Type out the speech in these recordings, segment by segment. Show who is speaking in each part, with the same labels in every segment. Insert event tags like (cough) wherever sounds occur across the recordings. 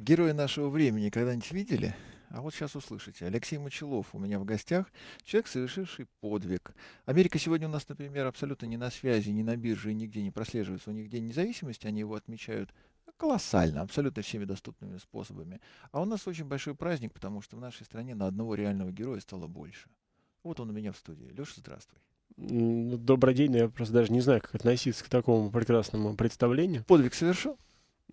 Speaker 1: герои нашего времени когда-нибудь видели? А вот сейчас услышите. Алексей Мочелов у меня в гостях. Человек, совершивший подвиг. Америка сегодня у нас, например, абсолютно не на связи, не на бирже, нигде не прослеживается. У них День независимости, они его отмечают колоссально, абсолютно всеми доступными способами. А у нас очень большой праздник, потому что в нашей стране на одного реального героя стало больше. Вот он у меня в студии. Леша, здравствуй.
Speaker 2: Ну, добрый день, я просто даже не знаю, как относиться к такому прекрасному представлению. Подвиг совершил?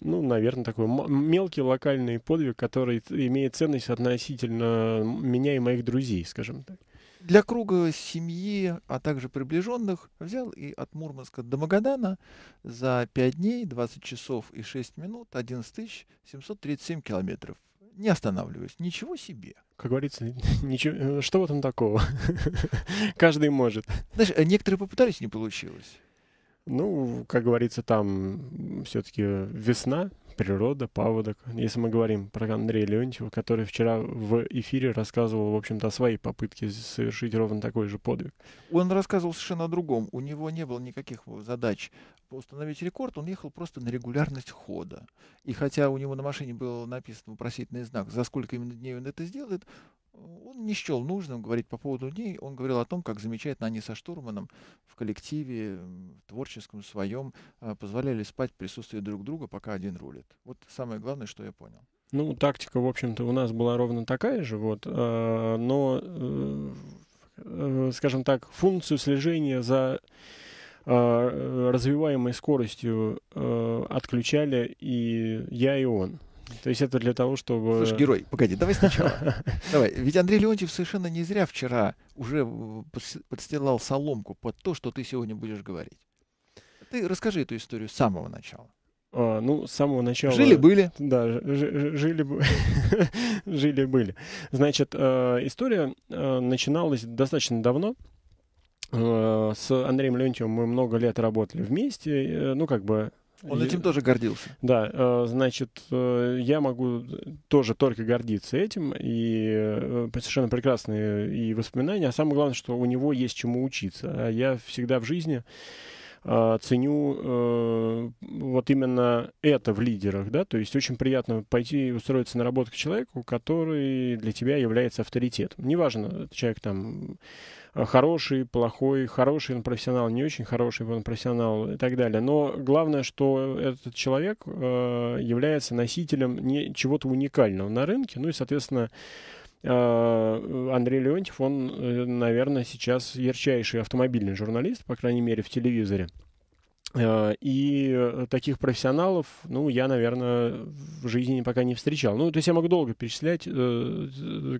Speaker 2: ну, наверное, такой мелкий локальный подвиг, который имеет ценность относительно меня и моих друзей, скажем
Speaker 1: так. Для круга семьи, а также приближенных, взял и от Мурманска до Магадана за 5 дней, 20 часов и 6 минут, 11 737 километров. Не останавливаюсь. Ничего себе. Как говорится, (laughs) ничего, э, что в этом такого? (laughs) Каждый может. Знаешь, э, некоторые попытались, не получилось.
Speaker 2: Ну, как говорится, там все-таки весна, природа, паводок. Если мы говорим про Андрея Леонтьева, который вчера в эфире рассказывал, в общем-то, о своей попытке совершить ровно такой же подвиг.
Speaker 1: Он рассказывал совершенно о другом. У него не было никаких задач установить рекорд, он ехал просто на регулярность хода. И хотя у него на машине был написан вопросительный знак, за сколько именно дней он это сделает, он не счел нужным говорить по поводу ней. Он говорил о том, как замечательно они со Штурманом в коллективе, в творческом своем, э, позволяли спать в присутствии друг друга, пока один рулит. Вот самое главное, что я понял.
Speaker 2: Ну, тактика, в общем-то, у нас была ровно такая же, вот, э, но, э, скажем так, функцию слежения за развиваемой скоростью отключали и я, и он. То есть это для того, чтобы... Слушай, герой, погоди, давай сначала. (laughs) Давай.
Speaker 1: Ведь Андрей Леонтьев совершенно не зря вчера уже э, подстилал соломку под то, что ты сегодня будешь говорить. Ты расскажи эту историю с самого начала.
Speaker 2: А, ну, с самого начала... Жили-были. Да, жили-были. (laughs) Жили-были. Значит, э, история э, начиналась достаточно давно. С Андреем Леонтьевым мы много лет работали вместе. Ну, как бы он этим тоже гордился. Да, э, значит, э, я могу тоже только гордиться этим, и э, совершенно прекрасные и воспоминания, а самое главное, что у него есть чему учиться. А я всегда в жизни Э, ценю э, вот именно это в лидерах, да, то есть очень приятно пойти и устроиться на работу к человеку, который для тебя является авторитетом. Неважно, человек там э, хороший, плохой, хороший он профессионал, не очень хороший он профессионал и так далее. Но главное, что этот человек является носителем чего-то уникального на рынке, ну и, соответственно, а, Андрей Леонтьев, он, э, наверное, сейчас ярчайший автомобильный журналист, по крайней мере, в телевизоре. Э, и э, таких профессионалов, ну, я, наверное, в жизни пока не встречал. Ну, то есть я могу долго перечислять,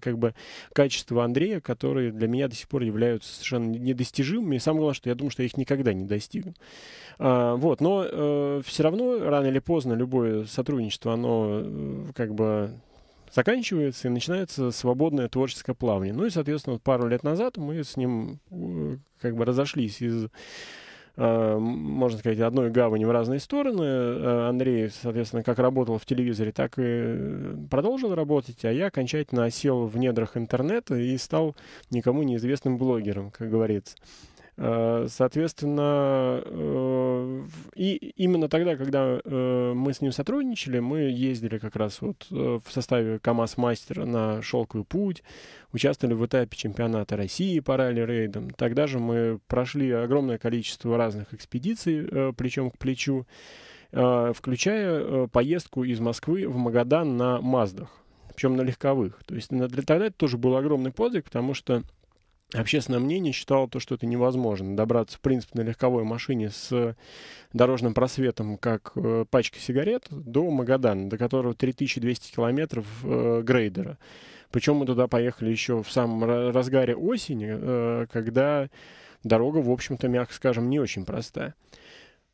Speaker 2: как бы, качества Андрея, которые для меня до сих пор являются совершенно недостижимыми. И самое главное, что я думаю, что я их никогда не достигну. А, вот, но все равно, рано или поздно, любое сотрудничество, оно, как бы, заканчивается и начинается свободное творческое плавание. Ну и, соответственно, вот пару лет назад мы с ним э, как бы разошлись из э, можно сказать, одной гавани в разные стороны. Э, Андрей, соответственно, как работал в телевизоре, так и продолжил работать, а я окончательно осел в недрах интернета и стал никому неизвестным блогером, как говорится. Э, соответственно, э, и именно тогда, когда э, мы с ним сотрудничали, мы ездили как раз вот в составе КАМАЗ-мастера на «Шелковый путь», участвовали в этапе чемпионата России по ралли-рейдам. Тогда же мы прошли огромное количество разных экспедиций, плечом к плечу, включая поездку из Москвы в Магадан на «Маздах», причем на легковых. То есть тогда это тоже был огромный подвиг, потому что Общественное мнение считало то, что это невозможно. Добраться, в принципе, на легковой машине с э, дорожным просветом, как э, пачка сигарет, до Магадана, до которого 3200 километров э, грейдера. Причем мы туда поехали еще в самом разгаре осени, э, когда дорога, в общем-то, мягко скажем, не очень простая.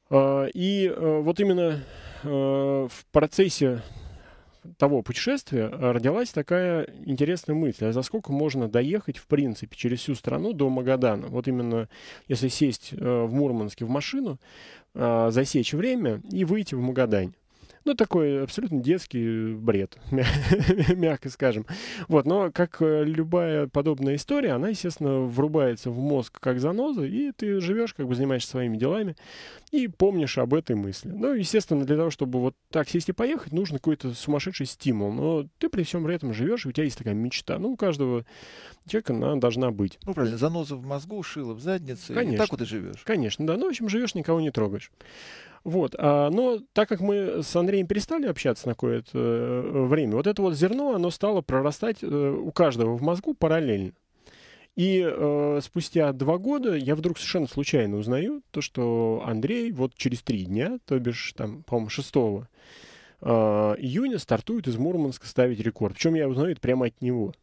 Speaker 2: Э, и э, вот именно в процессе того путешествия э, родилась такая интересная мысль, а за сколько можно доехать, в принципе, через всю страну до Магадана? Вот именно если сесть э, в Мурманске в машину, э, засечь время и выйти в Магадань. Ну, такой абсолютно детский бред, (laughs) мягко скажем. Вот, но как э, любая подобная история, она, естественно, врубается в мозг как заноза, и ты живешь, как бы занимаешься своими делами, и помнишь об этой мысли. Ну, естественно, для того, чтобы вот так сесть и поехать, нужен какой-то сумасшедший стимул. Но ты при всем при этом живешь, и у тебя есть такая мечта. Ну, у каждого человека она должна быть. Ну, правильно, заноза в мозгу, шило
Speaker 1: в заднице. Конечно. И так вот
Speaker 2: и живешь. Конечно, да. Ну, в общем, живешь, никого не трогаешь. Вот. А, но так как мы с Андреем перестали общаться на какое-то э, время, вот это вот зерно, оно стало прорастать э, у каждого в мозгу параллельно. И э, спустя два года я вдруг совершенно случайно узнаю то, что Андрей вот через три дня, то бишь там, по-моему, 6 э, июня стартует из Мурманска ставить рекорд. Причем я узнаю это прямо от него.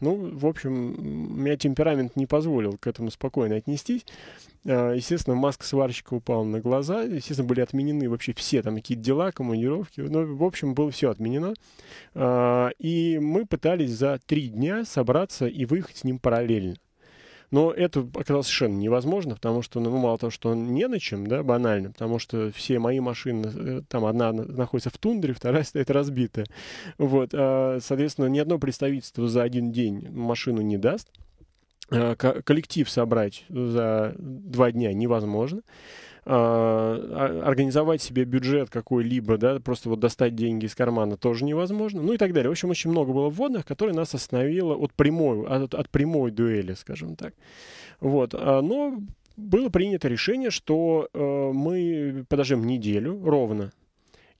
Speaker 2: Ну, в общем, у меня темперамент не позволил к этому спокойно отнестись. А, естественно, маска сварщика упала на глаза. Естественно, были отменены вообще все там какие-то дела, командировки. Ну, в общем, было все отменено. А, и мы пытались за три дня собраться и выехать с ним параллельно. Но это оказалось совершенно невозможно, потому что, ну, мало того, что он не на чем, да, банально, потому что все мои машины, э, там одна находится в тундре, (laughs) вторая стоит разбитая. Вот, а, соответственно, ни одно представительство за один день машину не даст. А, коллектив собрать за два дня невозможно. А, а, организовать себе бюджет какой-либо, да, просто вот достать деньги из кармана тоже невозможно, ну и так далее. В общем, очень много было вводных, которые нас остановило от прямой, от, от прямой дуэли, скажем так. Вот, а, но было принято решение, что э, мы подождем неделю ровно,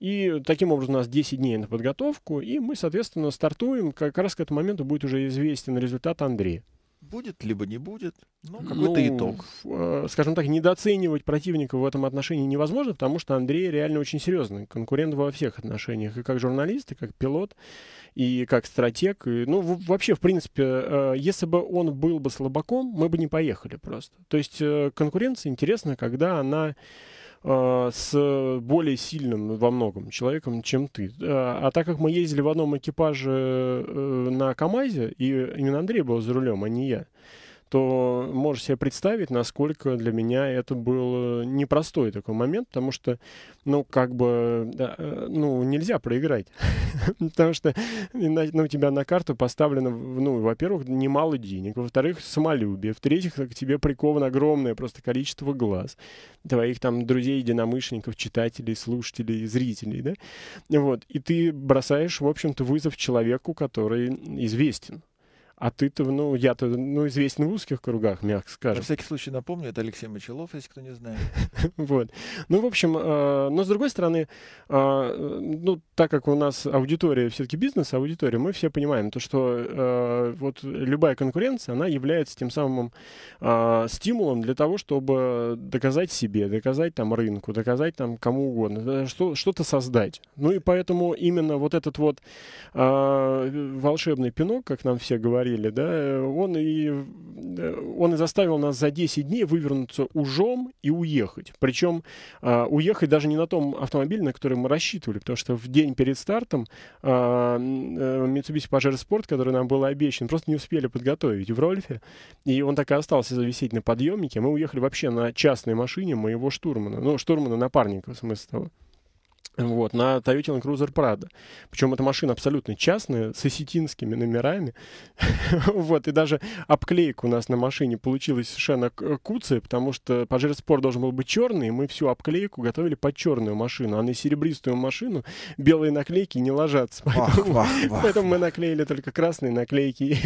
Speaker 2: и таким образом у нас 10 дней на подготовку, и мы, соответственно, стартуем. Как раз к этому моменту будет уже известен результат Андрея будет, либо не
Speaker 1: будет. но какой-то ну, итог.
Speaker 2: Э, скажем так, недооценивать противника в этом отношении невозможно, потому что Андрей реально очень серьезный конкурент во всех отношениях. И как журналист, и как пилот, и как стратег. И, ну, вообще, в принципе, э, если бы он был бы слабаком, мы бы не поехали просто. То есть э, конкуренция интересна, когда она Э, с более сильным во многом человеком, чем ты. Э, а так как мы ездили в одном экипаже э, на КАМАЗе, и именно Андрей был за рулем, а не я, то можешь себе представить, насколько для меня это был э, непростой такой момент, потому что, ну, как бы, да, э, ну, нельзя проиграть, (laughs) потому что ну, у тебя на карту поставлено, ну, во-первых, немало денег, во-вторых, самолюбие, в-третьих, к тебе приковано огромное просто количество глаз твоих там друзей, единомышленников, читателей, слушателей, зрителей, да, вот, и ты бросаешь, в общем-то, вызов человеку, который известен, а ты-то, ну, я-то, ну, известен в узких кругах, мягко скажем. На всякий
Speaker 1: случай напомню, это Алексей Мочелов, если кто не знает.
Speaker 2: (laughs) Вот. Ну, в общем, э, но с другой стороны, э, ну, так как у нас аудитория все-таки бизнес, аудитория, мы все понимаем, то, что э, вот любая конкуренция, она является тем самым стимулом для того, чтобы доказать себе, доказать там рынку, доказать там кому угодно, что-то создать. Ну, и поэтому именно вот этот вот волшебный пинок, как нам все говорят, говорили, да, э, он и, э, он и заставил нас за 10 дней вывернуться ужом и уехать. Причем э, а, уехать даже не на том автомобиле, на который мы рассчитывали, потому что в день перед стартом а, э, Mitsubishi Pajero Sport, который нам был обещан, просто не успели подготовить в Рольфе, и он так и остался зависеть на подъемнике. Мы уехали вообще на частной машине моего штурмана, ну, штурмана-напарника, в смысле того вот, на Toyota Land Cruiser Prado. Причем эта машина абсолютно частная, с осетинскими номерами. (laughs) вот, и даже обклейка у нас на машине получилась совершенно э, куцая, потому что Pajero Sport должен был быть черный, и мы всю обклейку готовили под черную машину, а на серебристую машину белые наклейки не ложатся. Поэтому, ах, ах, ах, (laughs) поэтому мы наклеили только красные наклейки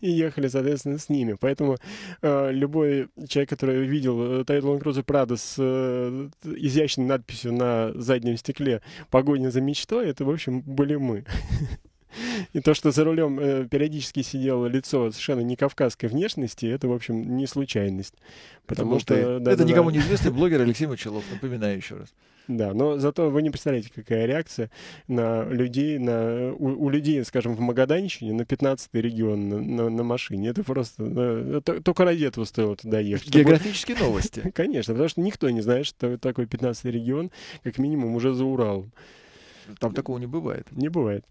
Speaker 2: (laughs) и ехали, соответственно, с ними. Поэтому э, любой человек, который видел э, Toyota Land Cruiser Prado с э, изящной надписью на задней переднем стекле «Погоня за мечтой», это, в общем, были мы. (laughs) И то, что за рулем э, периодически сидело лицо совершенно не кавказской внешности, это, в общем, не случайность. Потому, потому что... что да, это да, никому да. неизвестный
Speaker 1: блогер Алексей Мочелов, напоминаю еще раз.
Speaker 2: Да, но зато вы не представляете, какая реакция на людей, на, у, у людей, скажем, в Магаданщине, на 15-й регион на, на, на машине. Это просто... На, э, то, только ради этого стоило туда ехать. Географические чтобы... новости. (laughs) Конечно, потому что никто не знает, что такой 15-й регион, как минимум, уже за Уралом. Там такого не бывает. Не бывает.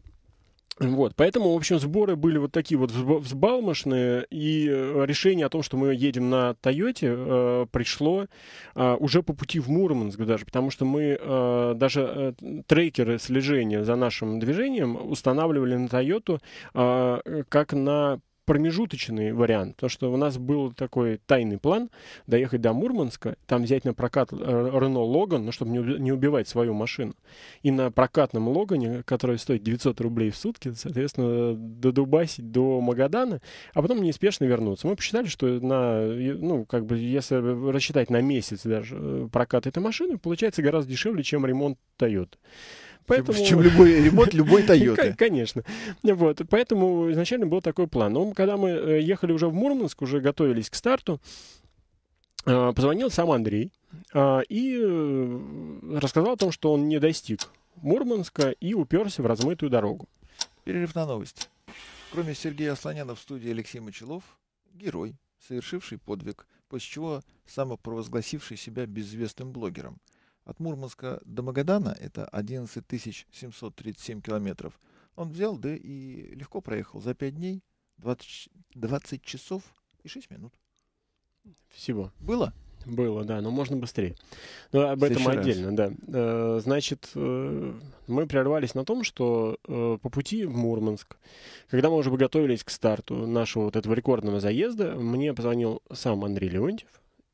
Speaker 2: Вот, поэтому, в общем, сборы были вот такие вот взбалмошные, и э, решение о том, что мы едем на Тойоте, э, пришло э, уже по пути в Мурманск даже, потому что мы э, даже э, трекеры слежения за нашим движением устанавливали на Тойоту а, э, как на промежуточный вариант, потому что у нас был такой тайный план доехать до Мурманска, там взять на прокат э, Рено Логан, но ну, чтобы не убивать свою машину. И на прокатном Логане, который стоит 900 рублей в сутки, соответственно, додубасить до Магадана, а потом неспешно вернуться. Мы посчитали, что на, ну, как бы, если рассчитать на месяц даже э, прокат этой машины, получается гораздо дешевле, чем ремонт Toyota. Поэтому... Чем, любой ремонт любой (laughs) Тойоты. Конечно. Вот. Поэтому изначально был такой план. Но ну, когда мы э, ехали уже в Мурманск, уже готовились к старту, э, позвонил сам Андрей э, и рассказал о том, что он не достиг Мурманска и уперся в размытую дорогу.
Speaker 1: Перерыв на новости. Кроме Сергея Асланяна в студии Алексей Мочелов, герой, совершивший подвиг, после чего самопровозгласивший себя безвестным блогером – от Мурманска до Магадана, это 11 737 километров, он взял, да и легко проехал за 5 дней, 20, 20 часов и 6 минут. Всего. Было? Было, да, но можно быстрее. Но ну, об этом отдельно, раз. да.
Speaker 2: Э, значит, э, мы прервались на том, что э, по пути в Мурманск, когда мы уже готовились к старту нашего вот этого рекордного заезда, мне позвонил сам Андрей Леонтьев,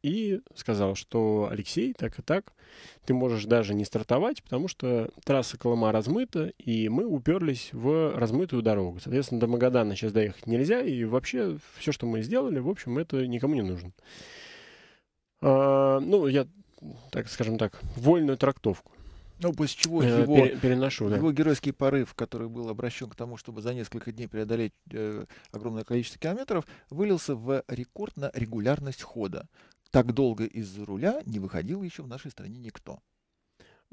Speaker 2: и сказал, что Алексей, так и так, ты можешь даже не стартовать, потому что трасса Колыма размыта, и мы уперлись в размытую дорогу. Соответственно, до Магадана сейчас доехать нельзя, и вообще все, что мы сделали, в общем, это никому не нужно. А, ну, я, так скажем так, вольную трактовку.
Speaker 1: Ну, после чего э, его, пере, переношу, его да. геройский порыв, который был обращен к тому, чтобы за несколько дней преодолеть э, огромное количество километров, вылился в рекорд на регулярность хода. Так долго из-за руля не выходил еще в нашей стране никто.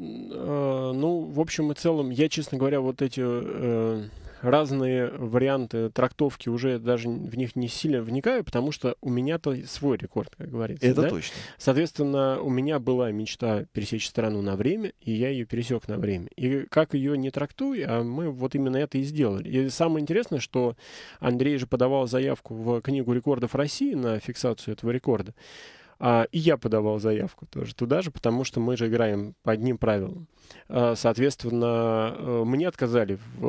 Speaker 1: А,
Speaker 2: ну, в общем и целом, я, честно говоря, вот эти э, разные варианты трактовки уже даже в них не сильно вникаю, потому что у меня-то свой рекорд, как говорится. Это да? точно. Соответственно, у меня была мечта пересечь страну на время, и я ее пересек на время. И как ее не трактуй, а мы вот именно это и сделали. И самое интересное, что Андрей же подавал заявку в книгу рекордов России на фиксацию этого рекорда. А, и я подавал заявку тоже туда же, потому что мы же играем по одним правилам. А, соответственно, э, мне отказали в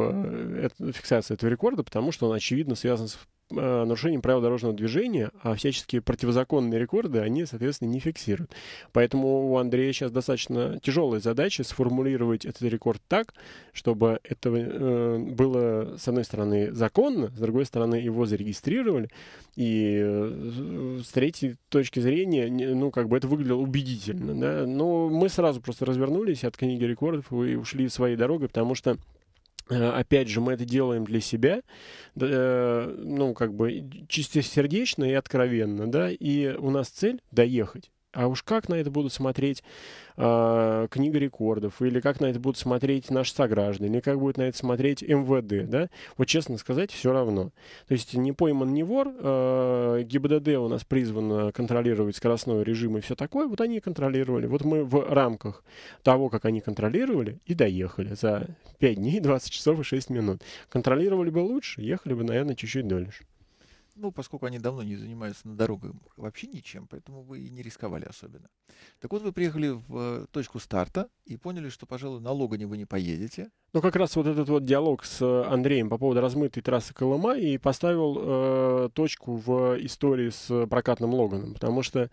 Speaker 2: э, фиксации этого рекорда, потому что он, очевидно, связан с Э, нарушением правил дорожного движения, а всяческие противозаконные рекорды они, соответственно, не фиксируют. Поэтому у Андрея сейчас достаточно тяжелая задача сформулировать этот рекорд так, чтобы это э, было, с одной стороны, законно, с другой стороны, его зарегистрировали, и э, с третьей точки зрения, ну, как бы это выглядело убедительно, да, но мы сразу просто развернулись от книги рекордов и ушли своей дорогой, потому что Э, опять же, мы это делаем для себя, э, ну, как бы чисто сердечно и откровенно, да, и у нас цель доехать. А уж как на это будут смотреть э, Книга рекордов, или как на это будут смотреть наши сограждане, или как будет на это смотреть МВД, да? Вот честно сказать, все равно. То есть не пойман не вор, э, ГИБДД у нас призвано контролировать скоростной режим и все такое, вот они и контролировали. Вот мы в рамках того, как они контролировали, и доехали за 5 дней, 20 часов и 6 минут. Контролировали бы лучше, ехали бы, наверное, чуть-чуть дольше.
Speaker 1: Ну, поскольку они давно не занимаются на дорогах вообще ничем, поэтому вы и не рисковали особенно. Так вот, вы приехали в э, точку старта и поняли, что, пожалуй, на Логане вы не поедете,
Speaker 2: но ну, как раз вот этот
Speaker 1: вот диалог с
Speaker 2: э, Андреем по поводу размытой трассы Колыма и поставил э, точку в истории с прокатным Логаном, потому что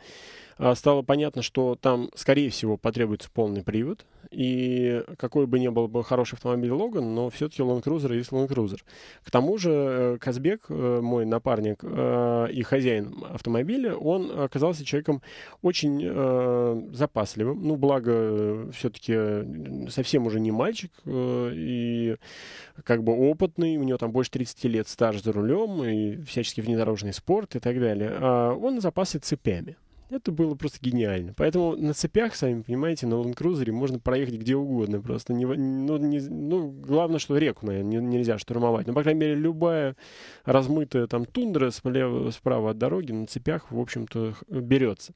Speaker 2: э, стало понятно, что там, скорее всего, потребуется полный привод, и какой бы ни был бы хороший автомобиль Логан, но все-таки лонг-крузер есть лонг-крузер. К тому же э, Казбек, э, мой напарник э, и хозяин автомобиля, он оказался человеком очень э, запасливым, ну, благо, э, все-таки э, совсем уже не мальчик, э, Э, и как бы опытный, у него там больше 30 лет стаж за рулем и всяческий внедорожный спорт и так далее. А он запасся цепями. Это было просто гениально. Поэтому на цепях, сами понимаете, на Land Cruiser можно проехать где угодно. Просто не, ну, не, ну, главное, что реку, наверное, нельзя штурмовать. Но, ну, по крайней мере, любая размытая там тундра слева, справа от дороги на цепях, в общем-то, берется.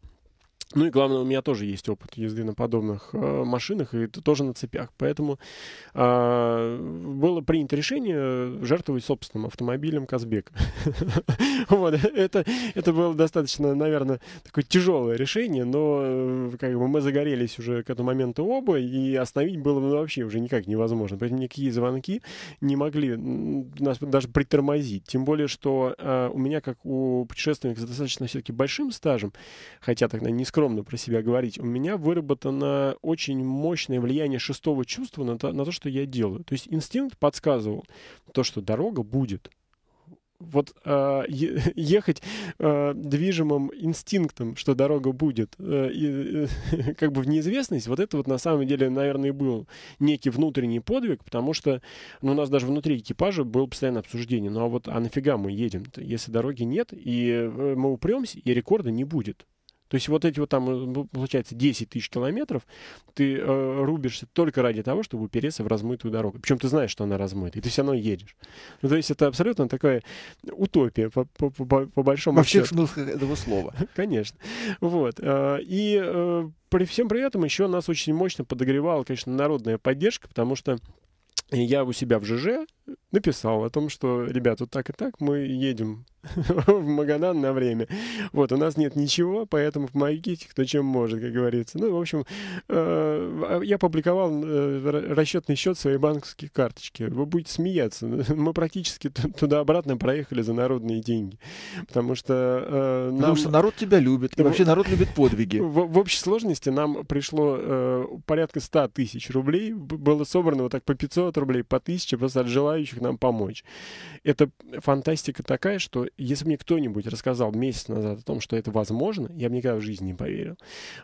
Speaker 2: Ну и главное, у меня тоже есть опыт езды на подобных э, машинах, и это тоже на цепях. Поэтому э, было принято решение жертвовать собственным автомобилем Казбек. (laughs) вот, это, это было достаточно, наверное, такое тяжелое решение, но э, как бы мы загорелись уже к этому моменту оба, и остановить было вообще уже никак невозможно. Поэтому никакие звонки не могли нас даже притормозить. Тем более, что э, у меня, как у путешественника с достаточно все-таки большим стажем, хотя тогда не скромно, скромно про себя говорить, у меня выработано очень мощное влияние шестого чувства на то, на то что я делаю. То есть инстинкт подсказывал то, что дорога будет. Вот э, (laughs) ехать э, движимым инстинктом, что дорога будет, э, э, (laughs) как бы в неизвестность, вот это вот на самом деле, наверное, и был некий внутренний подвиг, потому что ну, у нас даже внутри экипажа было постоянное обсуждение, ну а вот а нафига мы едем-то, если дороги нет, и э, мы упремся, и рекорда не будет. То есть вот эти вот там, э, получается, 10 тысяч километров ты э, рубишься только ради того, чтобы упереться в размытую дорогу. Причем ты знаешь, что она размытая, и ты все равно едешь. Ну, то есть это абсолютно такая утопия по, по, по, по большому Во счету. Во всех смыслах этого слова. (laughs) Конечно. Вот. Э, и э, при всем при этом еще нас очень мощно подогревала, конечно, народная поддержка, потому что я у себя в ЖЖ написал о том, что, ребята, вот так и так, мы едем (laughs) в Магадан на время. Вот, у нас нет ничего, поэтому помогите, кто чем может, как говорится. Ну, в общем, э, а, я публиковал э, расчетный счет своей банковской карточки. Вы будете смеяться. (laughs) Мы практически туда-обратно проехали за народные деньги. Потому что... Нам... Э, Потому что народ тебя любит. И вообще народ любит подвиги. В, в общей сложности нам пришло порядка 100 тысяч рублей. Было собрано вот так по 500 рублей, по 1000, просто отжила желающих нам помочь. Это фантастика такая, что если мне кто-нибудь рассказал месяц назад о том, что это возможно, я бы никогда в жизни не поверил.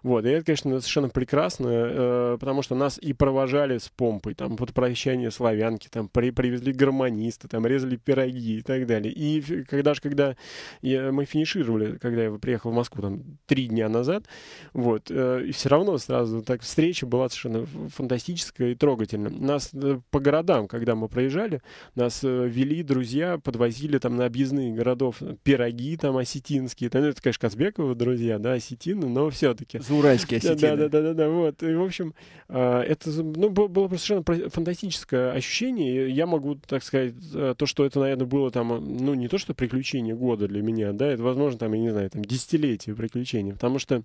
Speaker 2: Вот, и это, конечно, совершенно прекрасно, э, потому что нас и провожали с помпой, там, под прощание славянки, там, при, привезли гармониста, там, резали пироги и так далее. И когда же, когда я, мы финишировали, когда я приехал в Москву, там, три дня назад, вот, э, и все равно сразу так встреча была совершенно фантастическая и трогательная. Нас э, по городам, когда мы проезжали, нас э, вели друзья, подвозили там на объездные городов э, пироги там осетинские. Там, ну, это, конечно, Казбекова друзья, да, осетины, но все-таки. Зауральские осетины. Да-да-да, да вот. И, в общем, а, это ну, было просто совершенно фантастическое ощущение. Я могу, так сказать, э, то, что это, наверное, было там, ну, не то, что приключение года для меня, да, это, возможно, там, я не знаю, там, десятилетие приключений, потому что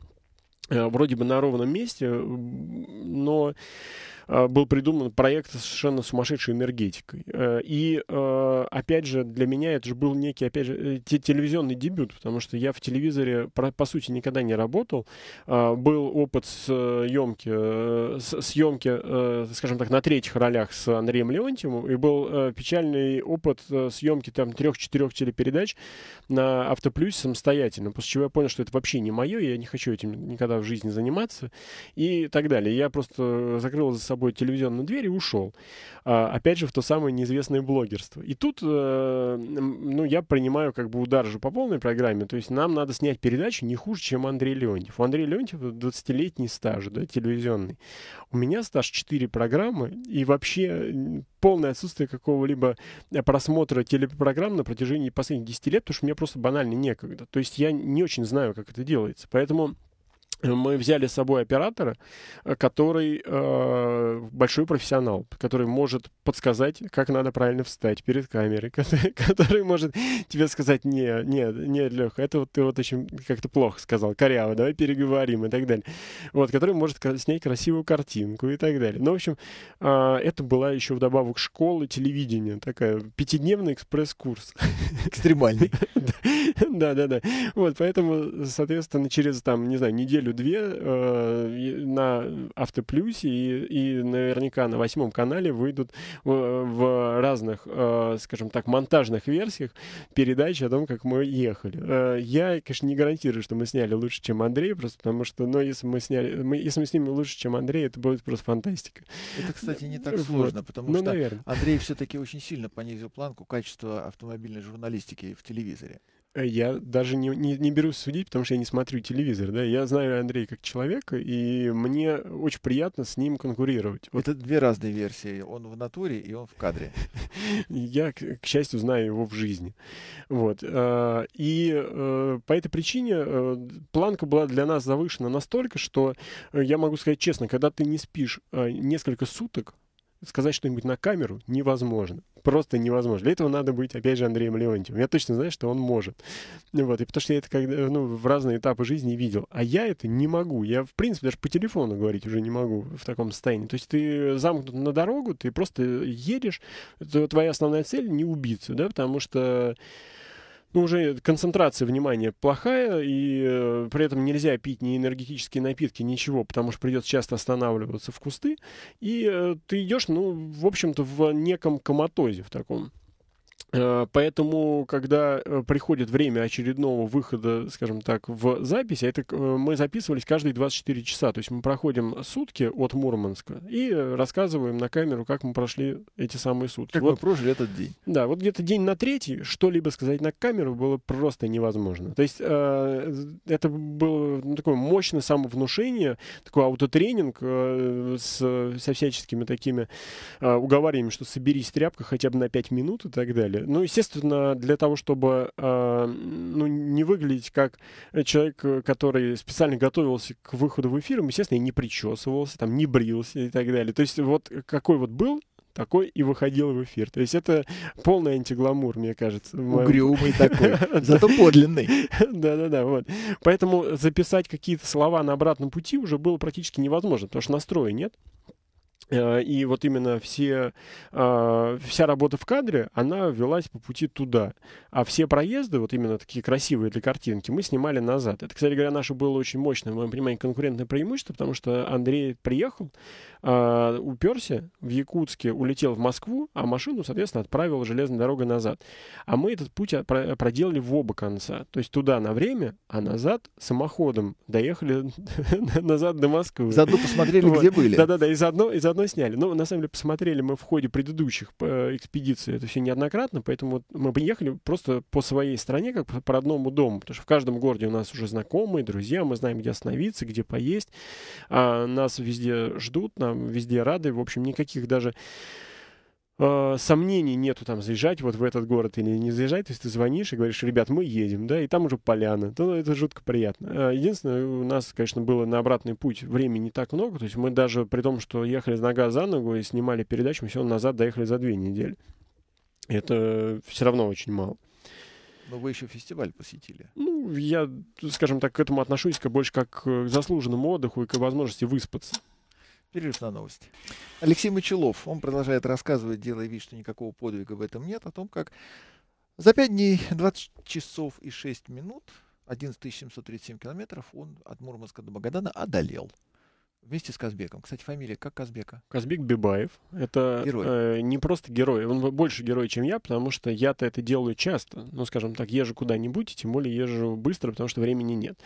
Speaker 2: вроде бы на ровном месте, но Э, был придуман проект с совершенно сумасшедшей энергетикой. Э, и, э, опять же, для меня это же был некий, опять же, телевизионный дебют, потому что я в телевизоре, по сути, никогда не работал. Был опыт съемки, съемки, скажем так, на третьих ролях с Андреем Леонтьевым, и был печальный опыт съемки там трех-четырех телепередач на Автоплюсе самостоятельно, после чего я понял, что это вообще не мое, я не хочу этим никогда в жизни заниматься и так далее. Я просто закрыл за собой собой телевизионную дверь и ушел. А, опять же, в то самое неизвестное блогерство. И тут, э, ну, я принимаю как бы удар же по полной программе. То есть нам надо снять передачу не хуже, чем Андрей Леонтьев. У Андрея Леонтьева 20-летний стаж, да, телевизионный. У меня стаж 4 программы и вообще полное отсутствие какого-либо э, просмотра телепрограмм на протяжении последних 10 лет, потому что мне просто банально некогда. То есть я не очень знаю, как это делается. Поэтому мы взяли с собой оператора, э, который э, большой профессионал, который может подсказать, как надо правильно встать перед камерой, (laughs) который, который может тебе сказать, не, не, не, Леха, это вот ты вот очень как-то плохо сказал, коряво, давай переговорим и так далее. Вот, который может снять красивую картинку и так далее. Ну, в общем, э, это была еще вдобавок школы телевидения, такая пятидневный экспресс-курс. Экстремальный. (laughs) Да, да, да. Вот, поэтому, соответственно, через там, не знаю, неделю две э, на Автоплюсе и, и наверняка на восьмом канале выйдут в, э, в разных, э, скажем так, монтажных версиях передачи о том, как мы ехали. Э, я, конечно, не гарантирую, что мы сняли лучше, чем Андрей, просто потому что, но если мы сняли, мы, если мы снимем лучше, чем Андрей, это будет просто фантастика. Это, кстати, не так сложно, вот. потому ну, что наверное. Андрей
Speaker 1: все-таки очень сильно понизил планку качества автомобильной журналистики в телевизоре.
Speaker 2: Э, я даже не, не, не берусь судить, потому что я не смотрю телевизор, да, я знаю Андрея как человека, и мне очень приятно с ним конкурировать. Вот. Это две разные версии, он
Speaker 1: в натуре и он в кадре. (laughs)
Speaker 2: Я, к счастью, знаю его в жизни. Вот. Э, и э, по этой причине планка была для нас завышена настолько, что я могу сказать честно, когда ты не спишь несколько суток, сказать что-нибудь на камеру невозможно. Просто невозможно. Для этого надо быть, опять же, Андреем Леонтьевым. Я точно знаю, что он может. Вот. И потому что я это когда, ну, в разные этапы жизни видел. А я это не могу. Я, в принципе, даже по телефону говорить уже не могу в таком состоянии. То есть ты замкнут на дорогу, ты просто едешь. Это твоя основная цель — не убийцу, да, потому что ну, уже концентрация внимания плохая, и э, при этом нельзя пить ни энергетические напитки, ничего, потому что придется часто останавливаться в кусты, и э, ты идешь, ну, в общем-то, в неком коматозе в таком. Э, поэтому, когда э, приходит время очередного выхода, скажем так, в запись, это э, мы записывались каждые 24 часа. То есть мы проходим сутки от Мурманска и рассказываем на камеру, как мы прошли эти самые сутки. Как вот, мы прожили этот день. Да, вот где-то день на третий что-либо сказать на камеру было просто невозможно. То есть это было ну, такое мощное самовнушение, такой аутотренинг с, со всяческими такими э, уговариваниями, что соберись тряпка хотя бы на 5 минут и так далее. Ну, естественно, для того, чтобы а, ну, не выглядеть как человек, который специально готовился к выходу в эфир, естественно, и не причесывался, там, не брился и так далее. То есть вот какой вот был, такой и выходил в эфир. То есть это полный антигламур, мне кажется. Угрюмый (laughs) такой, зато подлинный. Да-да-да, вот. Поэтому записать какие-то слова на обратном пути уже было практически невозможно, потому что настроя нет. Э, и вот именно все, а, вся работа в кадре, она велась по пути туда. А все проезды, вот именно такие красивые для картинки, мы снимали назад. Это, кстати говоря, наше было очень мощное, в моем понимании, конкурентное преимущество, потому что Андрей приехал, а, уперся в Якутске, улетел в Москву, а машину, соответственно, отправил железной дорогой назад. А мы этот путь проделали в оба конца. То есть туда на время, а назад самоходом доехали (laughs) назад до Москвы. Заодно посмотрели, где были. Да-да-да, и заодно, и заодно заодно сняли. Но, на самом деле, посмотрели мы в ходе предыдущих э, экспедиций это все неоднократно, поэтому мы приехали просто по своей стране, как по родному дому, потому что в каждом городе у нас уже знакомые, друзья, мы знаем, где остановиться, где поесть. А нас везде ждут, нам везде рады. В общем, никаких даже Э, сомнений нету там заезжать вот в этот город или не заезжать, то есть ты звонишь и говоришь, ребят, мы едем, да, и там уже поляна, то это жутко приятно. Э, единственное, у нас, конечно, было на обратный путь времени не так много, то есть мы даже при том, что ехали нога за ногу и снимали передачу, мы все назад доехали за две недели. Это все равно очень мало.
Speaker 1: Но вы еще фестиваль посетили.
Speaker 2: Ну, я, скажем так, к этому отношусь как больше как к заслуженному отдыху и к возможности выспаться.
Speaker 1: Перерыв на новости. Алексей Мочелов, он продолжает рассказывать, делая вид, что никакого подвига в этом нет, о том, как за 5 дней 20 часов и 6 минут 11737 километров он от Мурманска до Магадана одолел вместе с Казбеком. Кстати, фамилия как Казбека? Казбек Бибаев.
Speaker 2: Это герой. Э, не просто герой, он больше герой, чем я, потому что я-то это делаю часто. Ну, скажем так, езжу куда-нибудь, тем более езжу быстро, потому что времени нет.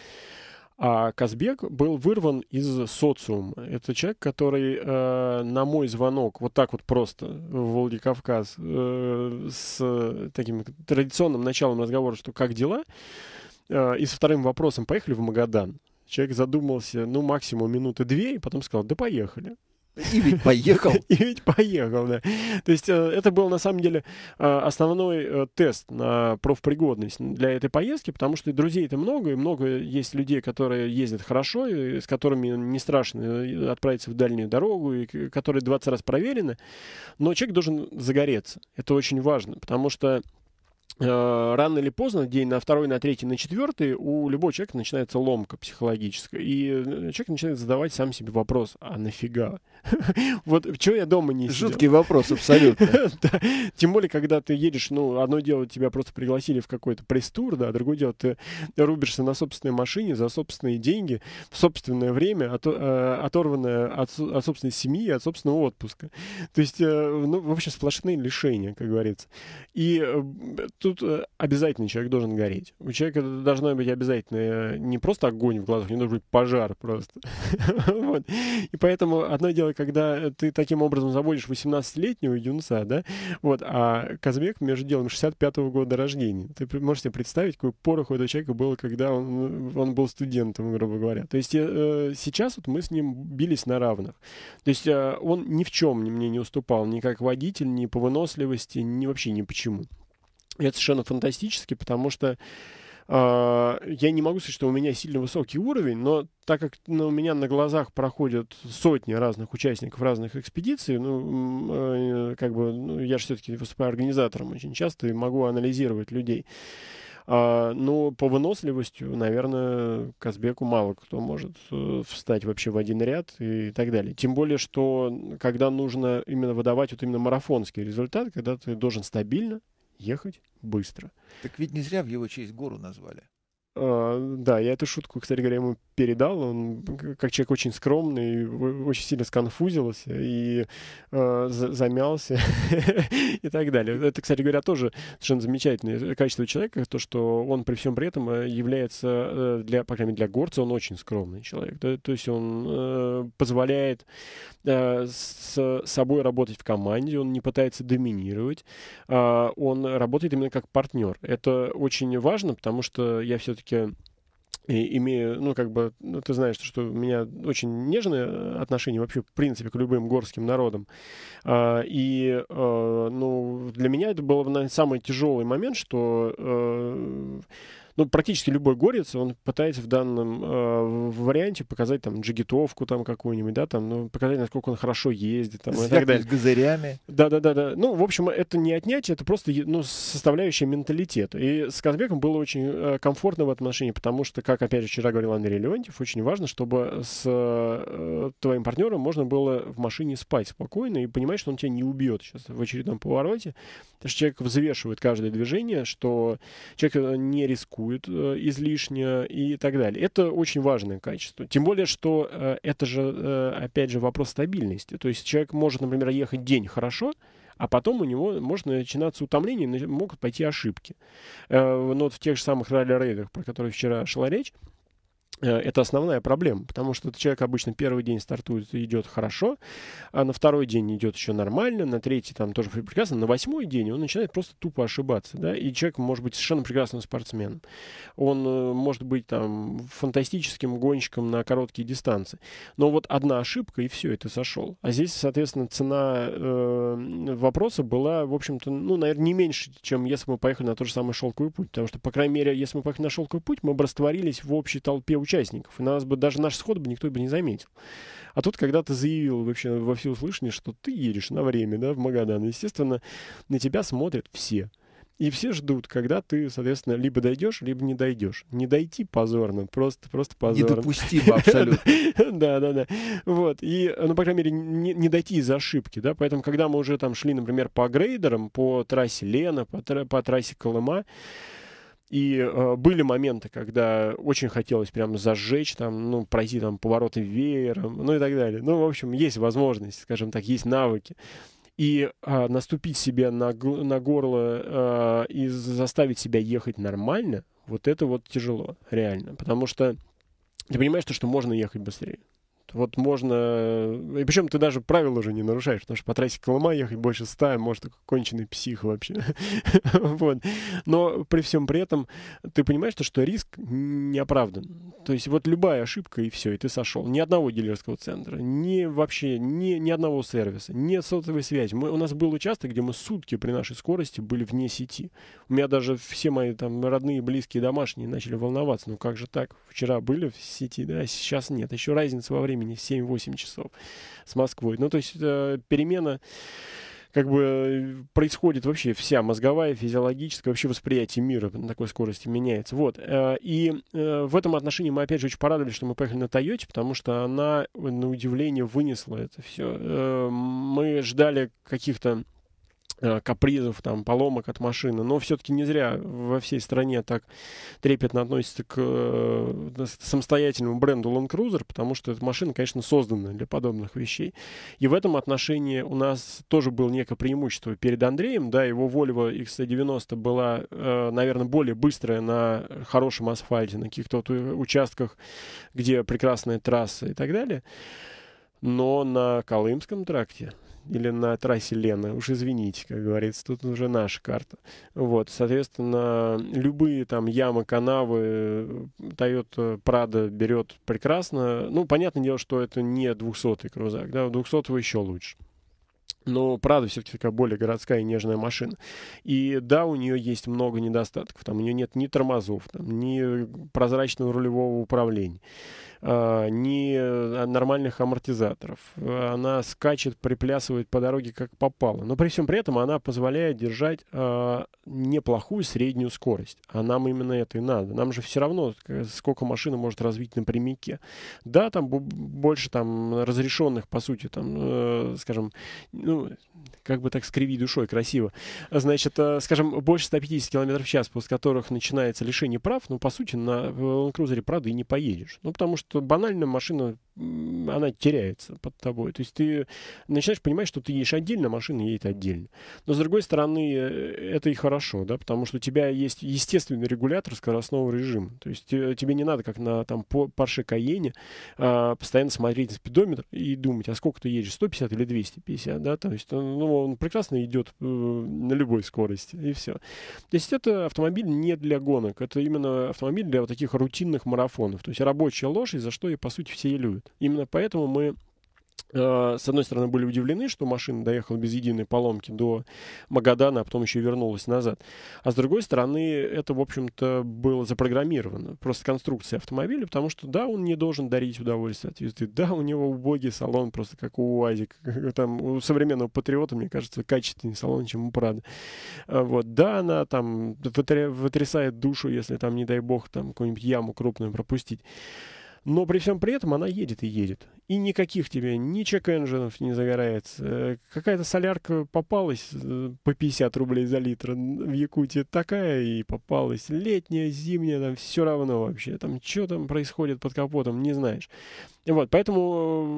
Speaker 2: А Казбек был вырван из социума. Это человек, который э, на мой звонок вот так вот просто в Владикавказ э, с таким традиционным началом разговора, что «как дела?» э, и со вторым вопросом «поехали в Магадан?» Человек задумался, ну, максимум минуты две, и потом сказал «да поехали». И ведь поехал. (laughs) И ведь поехал, да. То есть э, это был на самом деле э, основной э, тест на профпригодность для этой поездки, потому что друзей-то много, и много есть людей, которые ездят хорошо, и с которыми не страшно отправиться в дальнюю дорогу, и которые 20 раз проверены. Но человек должен загореться. Это очень важно, потому что Э, рано или поздно, день на второй, на третий, на четвертый, у любого человека начинается ломка психологическая. И э, человек начинает задавать сам себе вопрос, а нафига? (laughs) Вот чего я дома не сидел? Жуткий вопрос, абсолютно. (laughs) Тем более, когда ты едешь, ну, одно дело, тебя просто пригласили в какой-то пресс-тур, да, другое дело, ты рубишься на собственной машине за собственные деньги, в собственное время, э, оторванное от собственной семьи, от собственного отпуска. То есть, ну, вообще сплошные лишения, как говорится. И тут э, обязательно человек должен гореть. У человека должно быть обязательно э, не просто огонь в глазах, не должен быть пожар просто. (laughs) вот. И поэтому одно дело, когда э, ты таким образом заводишь 18-летнего юнца, да, вот, а Казбек, между делом, 65-го года рождения. Ты можешь себе представить, какой порох у этого человека было, когда он, он был студентом, грубо говоря. То есть э, сейчас вот мы с ним бились на равных. То есть э, он ни в чем мне не уступал, ни как водитель, ни по выносливости, ни вообще ни почему это совершенно фантастически, потому что а, я не могу сказать, что у меня сильно высокий уровень, но так как ну, у меня на глазах проходят сотни разных участников разных экспедиций, ну, э, как бы ну, я же все-таки выступаю организатором очень часто и могу анализировать людей. А, ну, по выносливости, наверное, Казбеку мало кто может э, встать вообще в один ряд и так далее. Тем более, что когда нужно именно выдавать вот именно марафонский результат, когда ты должен стабильно ехать быстро.
Speaker 1: Так ведь не зря в его честь гору назвали.
Speaker 2: А, да, я эту шутку, кстати говоря, ему передал. Он, как человек очень скромный, очень сильно сконфузился и э, замялся (laughs) и так далее. Это, кстати говоря, тоже совершенно замечательное э, качество человека, то, что он при всем при этом э, является, э, для, по крайней мере, для горца, он очень скромный человек. Да, то есть он э, позволяет э, с собой работать в команде, он не пытается доминировать, э, он работает именно как партнер. Это очень важно, потому что я все все-таки имею, ну, как бы, ну, ты знаешь, что у меня очень нежные отношения вообще, в принципе, к любым горским народам. А, и, э, ну, для меня это был, наверное, самый тяжелый момент, что... Э, ну, практически любой горец, он пытается в данном э, варианте показать там джигитовку там какую-нибудь, да, там, ну, показать, насколько он хорошо ездит, там, Связь и так далее. с газырями. Да-да-да. да Ну, в общем, это не отнятие, это просто, ну, составляющая менталитета. И с Казбеком было очень э, комфортно в этом отношении, потому что, как, опять же, вчера говорил Андрей Леонтьев, очень важно, чтобы с э, твоим партнером можно было в машине спать спокойно и понимать, что он тебя не убьет сейчас в очередном повороте, что человек взвешивает каждое движение, что человек э, не рискует э, излишне и так далее. Это очень важное качество. Тем более, что э, это же, опять же, вопрос стабильности. То есть человек может, например, ехать день хорошо, а потом у него может начинаться утомление, могут пойти ошибки. Но вот в тех же самых ралли-рейдах, про которые вчера шла речь, Э, это основная проблема, потому что этот человек обычно первый день стартует и идет хорошо, а на второй день идет еще нормально, на третий там тоже прекрасно, на восьмой день он начинает просто тупо ошибаться, да, и человек может быть совершенно прекрасным спортсменом. Он э, может быть там фантастическим гонщиком на короткие дистанции, но вот одна ошибка и все, это сошел. А здесь, соответственно, цена э, вопроса была, в общем-то, ну, наверное, не меньше, чем если мы поехали на тот же самый шелковый путь, потому что, по крайней мере, если мы поехали на шелковый путь, мы бы растворились в общей толпе участников. И нас бы даже наш сход бы никто бы не заметил. А тут, когда ты заявил вообще во всеуслышание, что ты едешь на время да, в Магадан, естественно, на тебя смотрят все. И все ждут, когда ты, соответственно, либо дойдешь, либо не дойдешь. Не дойти позорно, просто, просто позорно. Недопустимо абсолютно. (laughs) Да, да, да. Вот. И, ну, по крайней мере, не, дойти из-за ошибки, да. Поэтому, когда мы уже там шли, например, по грейдерам, по трассе Лена, по трассе Колыма, и э, были моменты, когда очень хотелось прям зажечь, там, ну, пройти там повороты веером, ну и так далее. Ну, в общем, есть возможность, скажем так, есть навыки. И э, наступить себе на, на горло э, и заставить себя ехать нормально, вот это вот тяжело, реально. Потому что ты понимаешь, то, что можно ехать быстрее. Вот можно... Э, и причем ты даже правила уже не нарушаешь, потому что по трассе Колыма ехать больше ста, может, конченый псих вообще. (laughs) вот. Но при всем при этом ты понимаешь, то, что риск не оправдан. То есть вот любая ошибка, и все, и ты сошел. Ни одного дилерского центра, ни вообще, ни, ни одного сервиса, ни сотовой связи. Мы, у нас был участок, где мы сутки при нашей скорости были вне сети. У меня даже все мои там родные, близкие, домашние начали волноваться. Ну как же так? Вчера были в сети, да, а сейчас нет. Еще разница во времени времени, 7-8 часов с Москвой. Ну, то есть э, перемена как бы происходит вообще вся мозговая, физиологическая, вообще восприятие мира на такой скорости меняется. Вот. Э, и э, в этом отношении мы, опять же, очень порадовались, что мы поехали на Тойоте, потому что она, на удивление, вынесла это все. Э, мы ждали каких-то Э, капризов, там, поломок от машины. Но все-таки не зря во всей стране так трепетно относится к э, самостоятельному бренду Land Cruiser, потому что эта машина, конечно, создана для подобных вещей. И в этом отношении у нас тоже было некое преимущество перед Андреем. Да, его Volvo XC90 была, э, наверное, более быстрая на хорошем асфальте, на каких-то вот э, участках, где прекрасная трасса и так далее. Но на Колымском тракте или на трассе Лена. Уж извините, как говорится, тут уже наша карта. Вот, соответственно, любые там ямы, канавы э, Toyota э, Prado берет прекрасно. Ну, понятное дело, что это не 200-й крузак, да, 200-го еще лучше. Но, правда, все-таки такая более городская и нежная машина. И да, у нее есть много недостатков. Там у нее нет ни тормозов, там, ни э, прозрачного рулевого управления. А, ни а, нормальных амортизаторов. А, она скачет, приплясывает по дороге как попало. Но при всем при этом она позволяет держать неплохую среднюю скорость. А нам именно это и надо. Нам же все равно, сколько машина может развить на прямике. Да, там больше там разрешенных, по сути, там, э, скажем, ну, как бы так скриви душой красиво. Значит, э, скажем, больше 150 км в час, после которых начинается лишение прав, ну, по сути, на Land Cruiser, правда, и не поедешь. Ну, потому что банально машина она теряется под тобой. То есть ты начинаешь понимать, что ты едешь отдельно, а машина едет отдельно. Но, с другой стороны, э, это и хорошо, да, потому что у тебя есть естественный регулятор скоростного режима. То есть э, тебе не надо, как на там Porsche Cayenne, а, постоянно смотреть на спидометр и думать, а сколько ты едешь, 150 или 250, да, то есть э, ну, он прекрасно идет на любой скорости, и все. То есть это автомобиль не для гонок, это именно автомобиль для вот таких рутинных марафонов. То есть рабочая лошадь, за что и, по сути, все и любят. Именно поэтому мы э, с одной стороны, были удивлены, что машина доехала без единой поломки до Магадана, а потом еще вернулась назад. А с другой стороны, это, в общем-то, было запрограммировано. Просто конструкция автомобиля, потому что, да, он не должен дарить удовольствие от езды. Да, у него убогий салон, просто как у УАЗик. (laughs) Там, у современного патриота, мне кажется, качественнее салон, чем у Прада. Вот. Да, она там вытрясает душу, если там, не дай бог, там какую-нибудь яму крупную пропустить. Но при всем при этом она едет и едет. И никаких тебе ни чек-энджинов не загорается. Э, какая-то солярка попалась э, по 50 рублей за литр в Якутии такая и попалась. Летняя, зимняя, там все равно вообще. Там что там происходит под капотом, не знаешь. Вот, поэтому,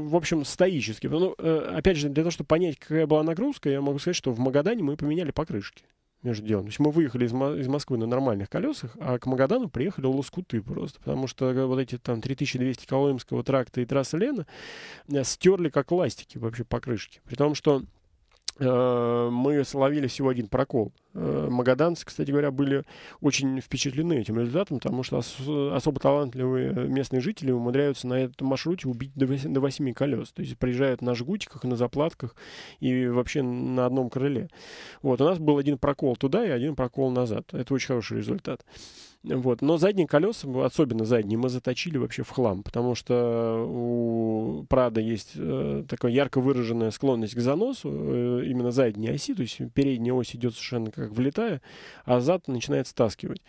Speaker 2: э, в общем, стоически. Ну, опять же, для того, чтобы понять, какая была нагрузка, я могу сказать, что в Магадане мы поменяли покрышки между делом. То есть мы выехали из, из Москвы на нормальных колесах, а к Магадану приехали лоскуты просто, потому что э, вот эти там 3200 Колымского тракта и трасса Лена э, стерли как ластики вообще покрышки. При том, что э, мы словили всего один прокол. Э, магаданцы, кстати говоря, были очень впечатлены этим результатом, потому что ос особо талантливые местные жители умудряются на этом маршруте убить до 8, до 8 колес. То есть приезжают на жгутиках, на заплатках и вообще на одном крыле. Вот, у нас был один прокол туда и один прокол назад. Это очень хороший результат. Вот. Но задние колеса, особенно задние, мы заточили вообще в хлам, потому что у Прада есть э, такая ярко выраженная склонность к заносу э, именно задней оси, то есть передняя ось идет совершенно как влетая, а зад начинает стаскивать.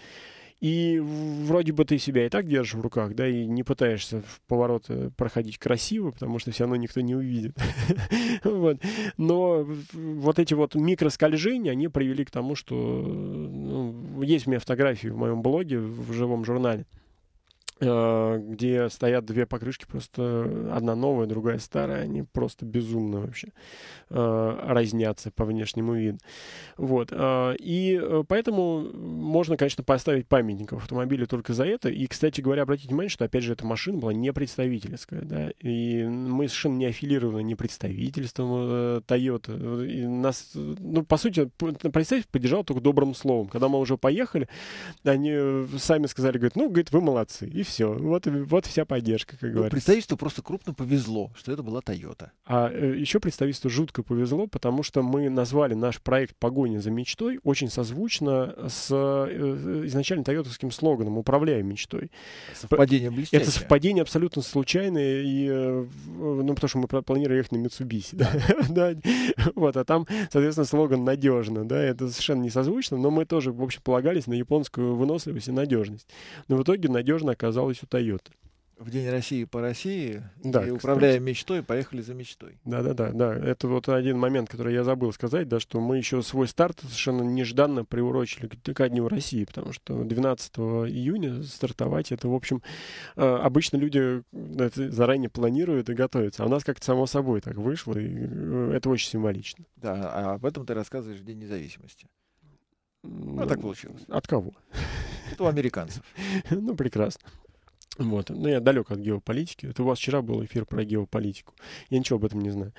Speaker 2: И вроде бы ты себя и так держишь в руках, да, и не пытаешься в поворот э, проходить красиво, потому что все равно никто не увидит. (laughs) Но вот эти вот микроскольжения, они привели к тому, что э, ну, есть у меня фотографии в моем блоге, в живом журнале. Э, где стоят две покрышки, просто одна новая, другая старая. Они просто безумно вообще э, разнятся по внешнему виду. Вот. Э, и поэтому можно, конечно, поставить памятник автомобилю только за это. И, кстати говоря, обратите внимание, что, опять же, эта машина была не представительская. Да? И мы совершенно не аффилированы не представительством Toyota. И нас, ну, по сути, представитель поддержал только добрым словом. Когда мы уже поехали, они сами сказали, говорят, ну, говорит, вы молодцы. И все все. Вот, вот вся поддержка, как ну, говорится. Представительству просто крупно повезло, что
Speaker 1: это была Toyota.
Speaker 2: А э, еще представительству жутко повезло, потому что мы назвали наш проект «Погоня за мечтой» очень созвучно с э, э, изначально тойотовским слоганом «Управляй мечтой». Совпадение блестящее. Это совпадение абсолютно случайное, и, ну, потому что мы планировали ехать на (laughs) да, да, вот, а там, соответственно, слоган «Надежно», да, это совершенно не созвучно, но мы тоже, в общем, полагались на японскую выносливость и надежность. Но в итоге надежно оказалось оказалась у Toyota. В День России по России
Speaker 1: да, и управляя кстати. мечтой, поехали за мечтой. Да,
Speaker 2: да, да, да. Это вот один момент, который я забыл сказать, да, что мы еще свой старт совершенно нежданно приурочили к, ко Дню России, потому что 12 июня стартовать это, в общем, а, обычно люди заранее планируют и готовятся. А у нас как-то само собой так вышло, и э, это очень символично.
Speaker 1: Да, а об этом ты рассказываешь в День независимости. Ну, а так получилось. От кого?
Speaker 2: от у американцев. (laughs) Ну, прекрасно. Вот. Но ну, я далек от геополитики. Это у вас вчера был эфир про геополитику. Я ничего об этом не знаю.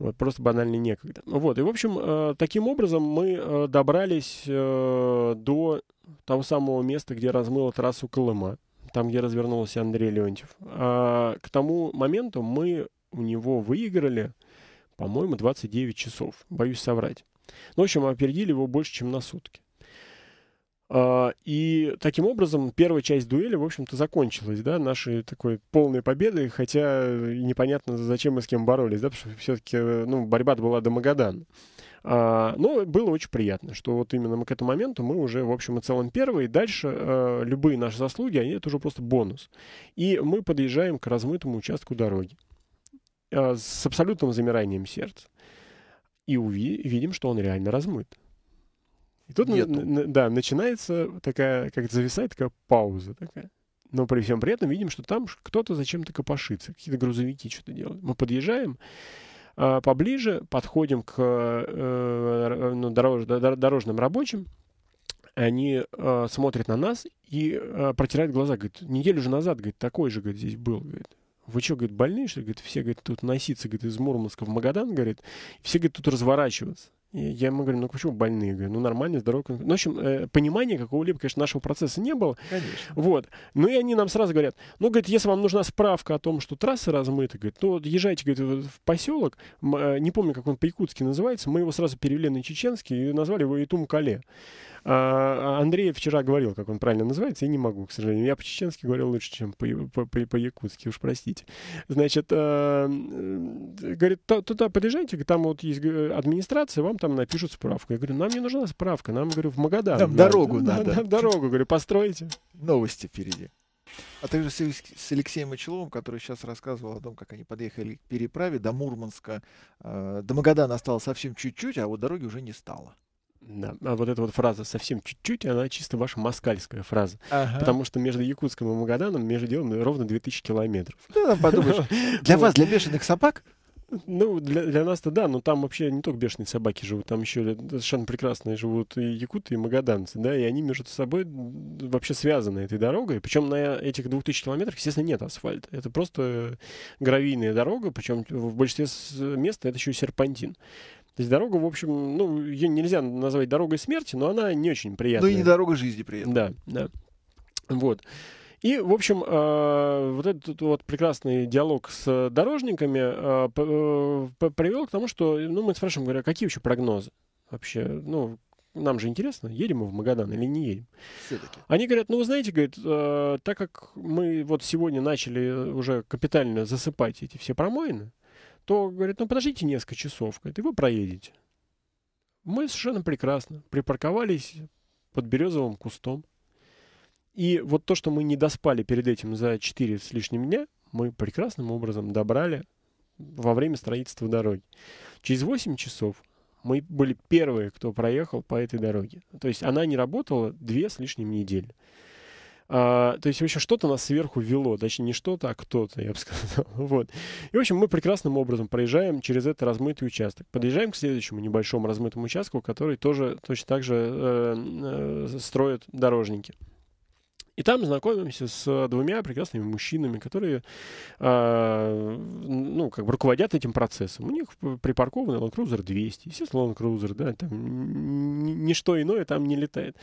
Speaker 2: Вот, просто банально некогда. Ну вот, и, в общем, э, таким образом мы э, добрались э, до того самого места, где размыло трассу Колыма, там, где развернулся Андрей Леонтьев. А к тому моменту мы у него выиграли, по-моему, 29 часов, боюсь соврать. Ну, в общем, опередили его больше, чем на сутки. А, и таким образом первая часть дуэли, в общем-то, закончилась, да, нашей такой полной победы, хотя непонятно, зачем мы с кем боролись, да, потому что все-таки, э, ну, борьба была до Магадана. Но ну, было очень приятно, что вот именно к этому моменту мы уже, в общем и целом, первые. Дальше э, любые наши заслуги, они это уже просто бонус. И мы подъезжаем к размытому участку дороги э, с абсолютным замиранием сердца. И увидим, что он реально размыт. И тут, нету. да, начинается такая, как зависает такая пауза такая. Но при всем при этом видим, что там кто-то зачем-то копошится, какие-то грузовики что-то делают. Мы подъезжаем, а, поближе, подходим к э, э, ну, дорож, дорожным рабочим, они э, смотрят на нас и э, протирают глаза. Говорит, неделю же назад, говорит, такой же, говорит, здесь был, говорит. Вы что, говорит, больные, что ли? Говорит, все, говорит, тут носиться, говорит, из Мурманска в Магадан, говорит. Все, говорит, тут разворачиваться. И я ему говорю, ну почему больные? Я говорю, ну нормально, здоровый. Ну, в общем, э, понимания какого-либо, конечно, нашего процесса не было. Конечно. Вот. Ну и они нам сразу говорят, ну, говорит, если вам нужна справка о том, что трасса размыта, говорит, то езжайте, говорит, в поселок, э, не помню, как он по-якутски называется, мы его сразу перевели на чеченский и назвали его Итумкале. А, а Андрей вчера говорил, как он правильно называется, я не могу, к сожалению. Я по-чеченски говорил лучше, чем по-якутски, уж простите. Значит, э, говорит, туда подъезжайте, там вот есть администрация, вам там напишут справку. Я говорю, нам не нужна справка, нам, говорю, в Магадан. Нам дорогу надо. Нам
Speaker 1: дорогу, говорю, постройте. Новости впереди. А также с Алексеем Мочеловым, который сейчас рассказывал о том, как они подъехали к переправе до Мурманска. Э, до Магадана осталось совсем чуть-чуть, а вот дороги уже не стало. Да, а вот эта вот
Speaker 2: фраза совсем чуть-чуть, она чисто ваша москальская фраза. Ага. Потому что между Якутском и Магаданом между делом ровно 2000 километров. Да, ну, подумаешь. (laughs) Для вас, для бешеных собак? Ну, для, для нас-то да, но там вообще не только бешеные собаки живут, там еще совершенно прекрасные живут и якуты, и магаданцы, да, и они между собой вообще связаны этой дорогой. Причем на этих двух тысяч километрах, естественно, нет асфальта. Это просто гравийная дорога, причем в большинстве мест это еще и серпантин. То есть дорога, в общем, ну, ее нельзя назвать дорогой смерти, но она не очень приятная. Ну и не дорога жизни при этом. Да, да. Вот. И, в общем, а, вот этот вот прекрасный диалог с дорожниками а, э, привел к тому, что, ну, мы спрашиваем, говоря, «А какие еще прогнозы вообще, ну, нам же интересно, едем мы в Магадан или не едем. Все-таки. Они говорят, ну, вы знаете, говорит, так как мы вот сегодня начали уже капитально засыпать эти все промоины, то говорит, ну подождите несколько часов, говорит, и вы проедете. Мы совершенно прекрасно припарковались под березовым кустом. И вот то, что мы не доспали перед этим за 4 с лишним дня, мы прекрасным образом добрали во время строительства дороги. Через 8 часов мы были первые, кто проехал по этой дороге. То есть она не работала две с лишним недели. А, то есть, вообще что-то нас сверху вело. Точнее, не что-то, а кто-то, я бы (laughs) сказал. Вот. И, в общем, мы прекрасным образом проезжаем через этот размытый участок. Подъезжаем к следующему небольшому размытому участку, который тоже точно так же э, э, строят дорожники. И там знакомимся с двумя прекрасными мужчинами, которые, э, ну, как бы руководят этим процессом. У них припаркованный Land Cruiser 200, естественно, Land Cruiser, да, там ничто иное там не летает.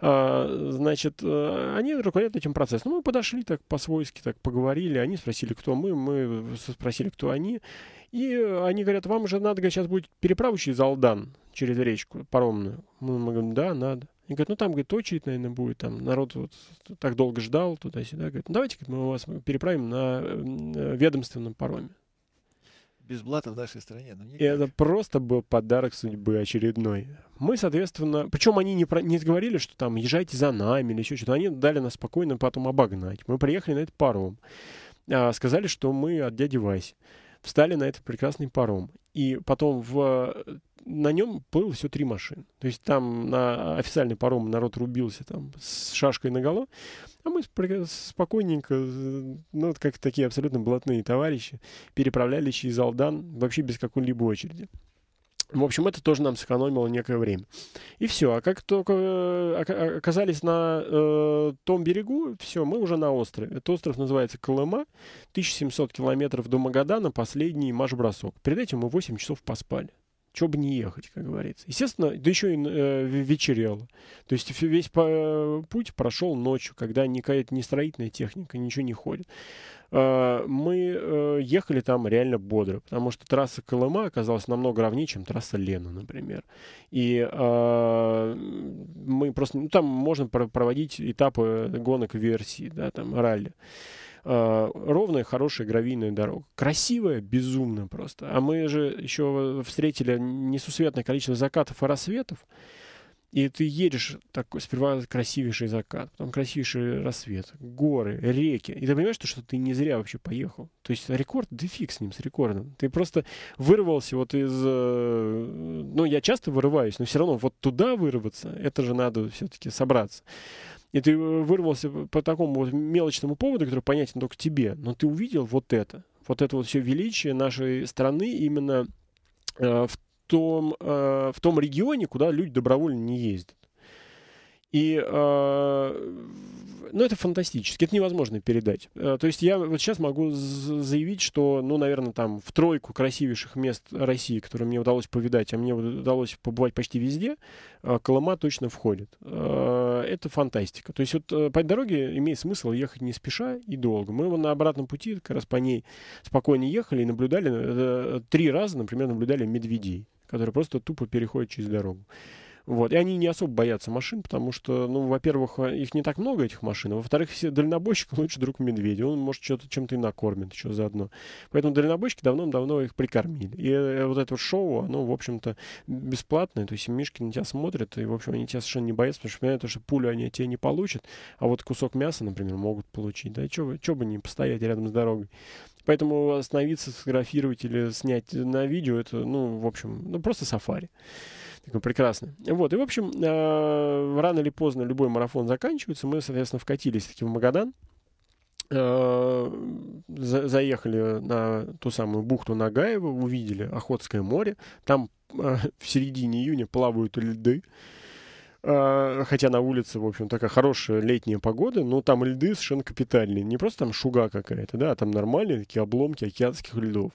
Speaker 2: А, значит, э, они руководят этим процессом. Ну, мы подошли так по-свойски, так поговорили. Они спросили, кто мы, мы спросили, кто они. И они говорят, вам же надо, сейчас будет переправу через Алдан, через речку паромную. Мы, мы говорим, да, надо. Они говорят, ну там, говорит, очередь, наверное, будет, там народ вот так долго ждал туда-сюда. Говорит, ну давайте говорит, мы вас переправим на э, э, ведомственном пароме
Speaker 1: без блата в нашей стране. Ну, и
Speaker 2: это просто был подарок судьбы очередной. Мы, соответственно, причем они не, про, не говорили, что там езжайте за нами или еще что-то. Они дали нас спокойно потом обогнать. Мы приехали на этот паром. А, сказали, что мы от дяди Вась. Встали на этот прекрасный паром. И потом в на нем плыло все три машины. То есть там на официальный паром народ рубился там с шашкой на голо, а мы спокойненько, ну, как такие абсолютно блатные товарищи, переправлялись через Алдан вообще без какой-либо очереди. В общем, это тоже нам сэкономило некое время. И все. А как только э, а, оказались на э, том берегу, все, мы уже на острове. Этот остров называется Колыма. 1700 километров до Магадана, последний марш-бросок. Перед этим мы 8 часов поспали. Чего бы не ехать, как говорится. Естественно, да еще и э, вечерело. То есть весь по, э, путь прошел ночью, когда никакая не строительная техника, ничего не ходит. Э, мы э, ехали там реально бодро, потому что трасса Колыма оказалась намного ровнее, чем трасса Лена, например. И э, мы просто... Ну, там можно проводить этапы гонок версии, да, там, ралли ровная, хорошая гравийная дорога. Красивая, безумно просто. А мы же еще встретили несусветное количество закатов и рассветов. И ты едешь, такой, сперва красивейший закат, потом красивейший рассвет, горы, реки. И ты понимаешь, что ты не зря вообще поехал. То есть рекорд, да фиг с ним, с рекордом. Ты просто вырвался вот из... Э, ну, я часто вырываюсь, но все равно вот туда вырваться, это же надо все-таки собраться. И ты э, вырвался по такому вот мелочному поводу, который понятен только тебе, но ты увидел вот это. Вот это вот все величие нашей страны именно э, в том, э, в том регионе, куда люди добровольно не ездят. И, э, ну, это фантастически, это невозможно передать. Э, то есть я вот сейчас могу заявить, что, ну, наверное, там в тройку красивейших мест России, которые мне удалось повидать, а мне удалось побывать почти везде, э, Колыма точно входит. Э, это фантастика. То есть вот э, по дороге имеет смысл ехать не спеша и долго. Мы его на обратном пути как раз по ней спокойно ехали и наблюдали, э, э три раза, например, наблюдали медведей который просто тупо переходит через дорогу. Вот. И они не особо боятся машин, потому что, ну, во-первых, а, их не так много, этих машин. А во-вторых, все дальнобойщик (laughs) лучше друг медведя. Он, может, что-то чем-то и накормит еще заодно. Поэтому дальнобойщики давно-давно их прикормили. И э, вот это шоу, оно, в общем-то, бесплатное. То есть мишки на тебя смотрят, и, в общем, они тебя совершенно не боятся, потому что понимают, что пулю они от не получат, а вот кусок мяса, например, могут получить. Да, что бы не постоять рядом с дорогой. Поэтому остановиться, сфотографировать или снять на видео, это, ну, в общем, ну, просто сафари. Так, ну, прекрасно. Вот, и, в общем, э, рано или поздно любой марафон заканчивается. Мы, соответственно, вкатились таки в Магадан э, заехали на ту самую бухту Нагаева, увидели Охотское море. Там э, в середине июня плавают льды. Хотя на улице, в общем, такая хорошая летняя погода, но там льды совершенно капитальные. Не просто там шуга какая-то, да, а там нормальные такие обломки океанских льдов.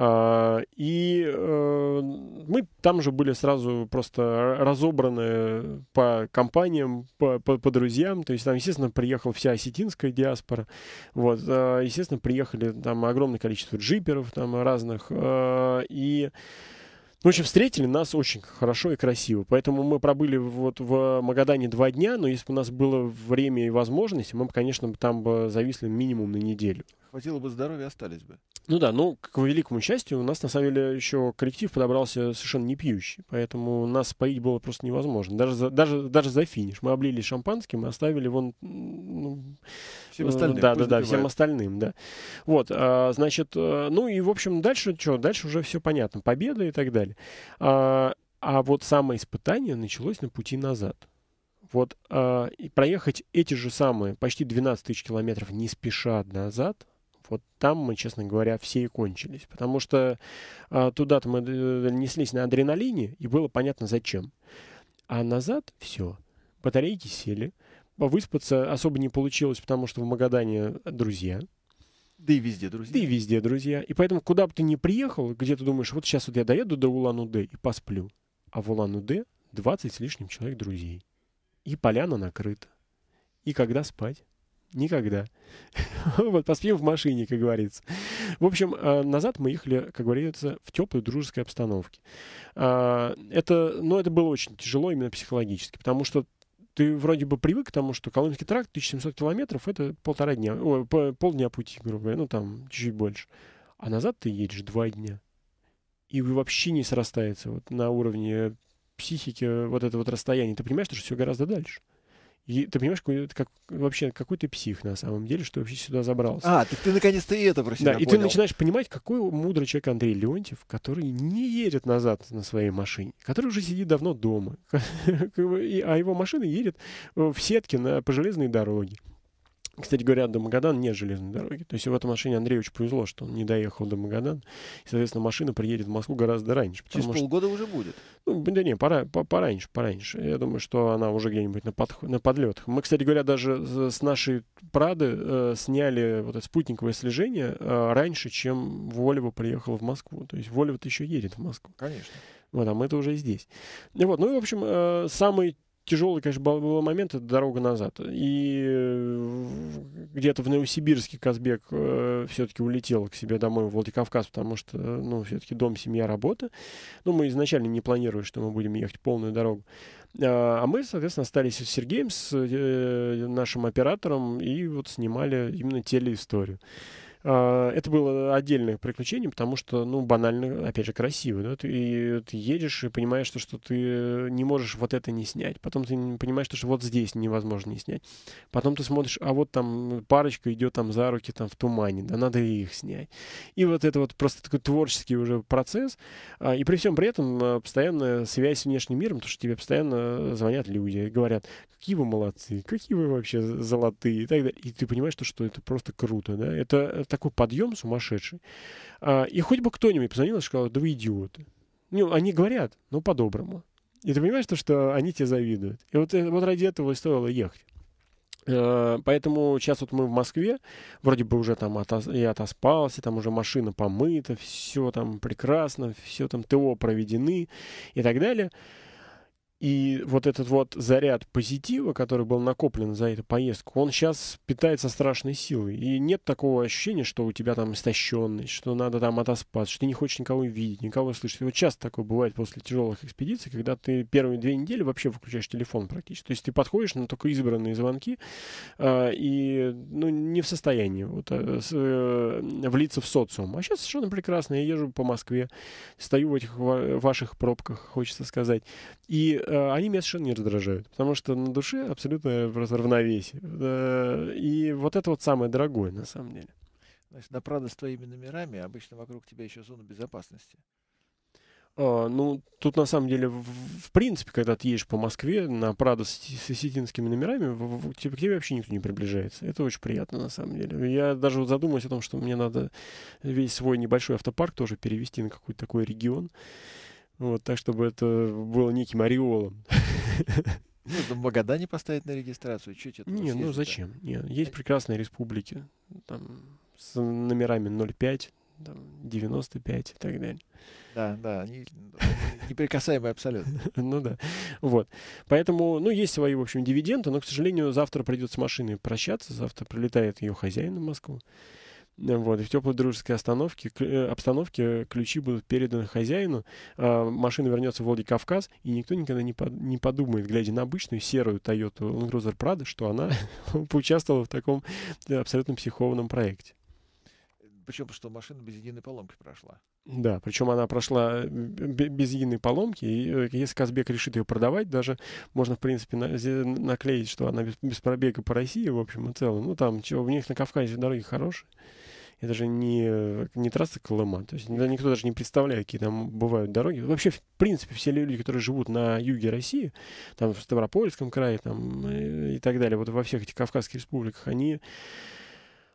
Speaker 2: А, и э, мы там же были сразу просто разобраны по компаниям, по, по, по друзьям. То есть там, естественно, приехала вся осетинская диаспора. Вот, а, естественно, приехали там огромное количество джиперов там разных. А, и в общем, встретили нас очень хорошо и красиво. Поэтому мы пробыли вот в Магадане два дня, но если бы у нас было время и возможность, мы бы, конечно, там бы зависли минимум на неделю.
Speaker 1: Хватило бы здоровья, остались бы.
Speaker 2: Ну да, ну, к великому счастью, у нас, на самом деле, еще коллектив подобрался совершенно не пьющий, поэтому нас поить было просто невозможно. Даже за, даже, даже за финиш. Мы облили шампанским и оставили вон... Ну, всем э, остальным. Да, да, да, всем остальным, да. Вот, а, значит, э, ну и, в общем, дальше что? Дальше уже все понятно. Победа и так далее. А, а вот самое испытание началось на пути назад. Вот а, и проехать эти же самые почти 12 тысяч километров не спеша назад — вот там мы, честно говоря, все и кончились. Потому что э, туда-то мы неслись на адреналине, и было понятно зачем. А назад все. Батарейки сели. Выспаться особо не получилось, потому что в Магадане друзья.
Speaker 1: Да и везде друзья. Да
Speaker 2: и везде друзья. И поэтому, куда бы ты ни приехал, где ты думаешь, вот сейчас вот я доеду до Улан-Удэ и посплю. А в Улан-Удэ 20 с лишним человек друзей. И поляна накрыта. И когда спать? Никогда. (laughs) вот, поспим в машине, как говорится. В общем, э, назад мы ехали, как говорится, в теплой дружеской обстановке. А, это, но ну, это было очень тяжело именно психологически, потому что ты вроде бы привык к тому, что Колымский тракт 1700 километров — это полтора дня, о, полдня пути, грубо говоря, ну, там, чуть-чуть больше. А назад ты едешь два дня. И вообще не срастается вот на уровне психики э, вот это вот расстояние. Ты понимаешь, что все гораздо дальше. И ты понимаешь, какой, как, вообще какой ты псих на самом деле, что вообще сюда забрался. А,
Speaker 1: так ты наконец-то и это про себя Да, понял. и ты начинаешь
Speaker 2: понимать, какой мудрый человек Андрей Леонтьев, который не едет назад на своей машине, который уже сидит давно дома, (laughs)
Speaker 1: а
Speaker 2: его машина едет э, в сетке на, по железной дороге кстати говоря, до Магадана нет железной дороги. То есть в этом машине Андреевичу повезло, что он не доехал до Магадана. И, соответственно, машина приедет в Москву гораздо раньше. Через что... полгода уже будет? Ну, да не, пора, по, пораньше, пораньше. Я думаю, что она уже где-нибудь на, подх... на подлетах. Мы, кстати говоря, даже с нашей Прады э, сняли вот это спутниковое слежение э, раньше, чем Волева приехала в Москву. То есть Волева-то еще едет в Москву. Конечно. Вот, а мы-то уже здесь. Ну вот, ну и, в общем, э, самый тяжелый, конечно, был момент, это дорога назад. И э, где-то в Новосибирске Казбек э, все-таки улетел к себе домой в Владикавказ, потому что, э, ну, все-таки дом, семья, работа. Ну, мы изначально не планировали, что мы будем ехать полную дорогу. А, а мы, соответственно, остались с Сергеем, с нашим оператором, и вот снимали именно телеисторию. историю а, это было отдельное приключение, потому что, ну, банально, опять же, красиво. Да? Ты, ты едешь и понимаешь, что, что ты не можешь вот это не снять. Потом ты понимаешь, что, что вот здесь невозможно не снять. Потом ты смотришь, а вот там парочка идет там за руки там в тумане, да, надо их снять. И вот это вот просто такой творческий уже процесс. А, и при всем при этом а, постоянная связь с внешним миром, потому что тебе постоянно звонят люди и говорят, какие вы молодцы, какие вы вообще золотые и так далее. И ты понимаешь, что, что это просто круто, да. Это э, такой подъем сумасшедший. А, и хоть бы кто-нибудь позвонил и сказал, да вы идиоты. Ну, они говорят, но по-доброму. И ты понимаешь, то, что они тебе завидуют. И вот, э, вот ради этого и стоило ехать. Э, поэтому сейчас вот мы в Москве, вроде бы уже там отос, я отоспался, там уже машина помыта, все там прекрасно, все там ТО проведены и так далее. И вот этот вот заряд позитива, который был накоплен за эту поездку, он сейчас питается страшной силой. И нет такого ощущения, что у тебя там истощенность, что надо там отоспаться, что ты не хочешь никого видеть, никого слышать. И вот часто такое бывает после тяжелых экспедиций, когда ты первые две недели вообще выключаешь телефон практически. То есть ты подходишь на только избранные звонки э, и ну, не в состоянии вот, э, э влиться в социум. А сейчас совершенно прекрасно. Я езжу по Москве, стою в этих ваших пробках, хочется сказать. И Э, они меня совершенно не раздражают, потому что на душе абсолютно просто равновесие. И вот это вот самое дорогое, на самом
Speaker 1: деле. Значит, на Прадо с твоими номерами обычно вокруг тебя еще зона безопасности.
Speaker 2: А, ну, тут на самом деле, в, в принципе, когда ты едешь по Москве на Прадо с, с осетинскими номерами, в, в, тебе, к тебе вообще никто не приближается. Это очень приятно, на самом деле. Я даже вот задумываюсь о том, что мне надо весь свой небольшой автопарк тоже перевести на какой-то такой регион. Вот, так, чтобы это было неким ореолом.
Speaker 1: Можно ну, в Магадане поставить на регистрацию. что это Не, ну зачем? Нет,
Speaker 2: есть э, прекрасные республики там, с номерами 05, там, 95 и так далее. Да, да, они неприкасаемые абсолютно. (laughs) ну да, вот. Поэтому, ну, есть свои, в общем, дивиденды, но, к сожалению, завтра придется с машиной прощаться, завтра прилетает ее хозяин в Москву. Вот, и в теплой дружеской остановке, э, обстановке ключи будут переданы хозяину, а машина вернется в Владикавказ, и никто никогда не, под, не подумает, глядя на обычную серую Toyota Land Cruiser Prado, что она (laughs) (laughs) поучаствовала в таком э, абсолютно психованном проекте.
Speaker 1: Причем, что машина без единой поломки прошла.
Speaker 2: Да, причем она прошла э, без единой поломки, и если Казбек решит ее продавать, даже можно, в принципе, на, наклеить, что она без, без пробега по России, в общем и целом. Ну, там, чего, у них на Кавказе дороги хорошие это же не, э, не трасса Колыма. То есть никто даже не представляет, какие там бывают дороги. Вообще, в принципе, все люди, которые живут на юге России, там в Ставропольском крае там, и, и так далее, вот во всех этих Кавказских республиках, они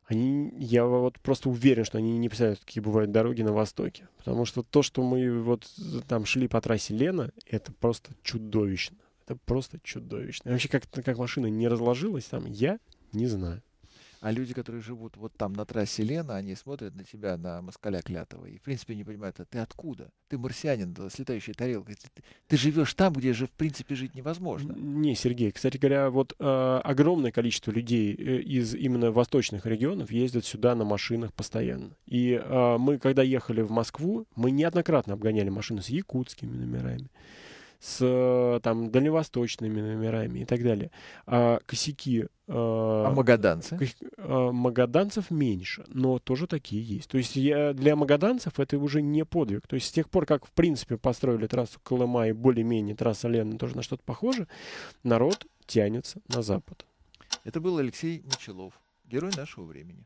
Speaker 2: они, я вот просто уверен, что они не представляют, какие бывают дороги на Востоке. Потому что то, что мы вот там шли по трассе Лена, это просто чудовищно. Это просто чудовищно. И вообще, как, как машина не разложилась там, я не знаю. А люди,
Speaker 1: которые живут вот там на трассе Лена, они смотрят на тебя, на москаля клятого, и в принципе не понимают, а ты откуда? Ты марсианин да, с летающей тарелкой. Ты, ты живешь там, где же в принципе жить невозможно.
Speaker 2: Не, Сергей, кстати говоря, вот э, огромное количество людей э, из именно восточных регионов ездят сюда на машинах постоянно. И э, мы, когда ехали в Москву, мы неоднократно обгоняли машины с якутскими номерами, с э, там, дальневосточными номерами и так далее. А косяки... Э, а магаданцы? Э, магаданцев меньше, но тоже такие есть. То есть я, для магаданцев это уже не подвиг. То есть с тех пор, как в принципе построили трассу Колыма и более-менее трасса Лены тоже на что-то похоже, народ тянется на запад.
Speaker 1: Это был Алексей Мочелов, герой нашего времени.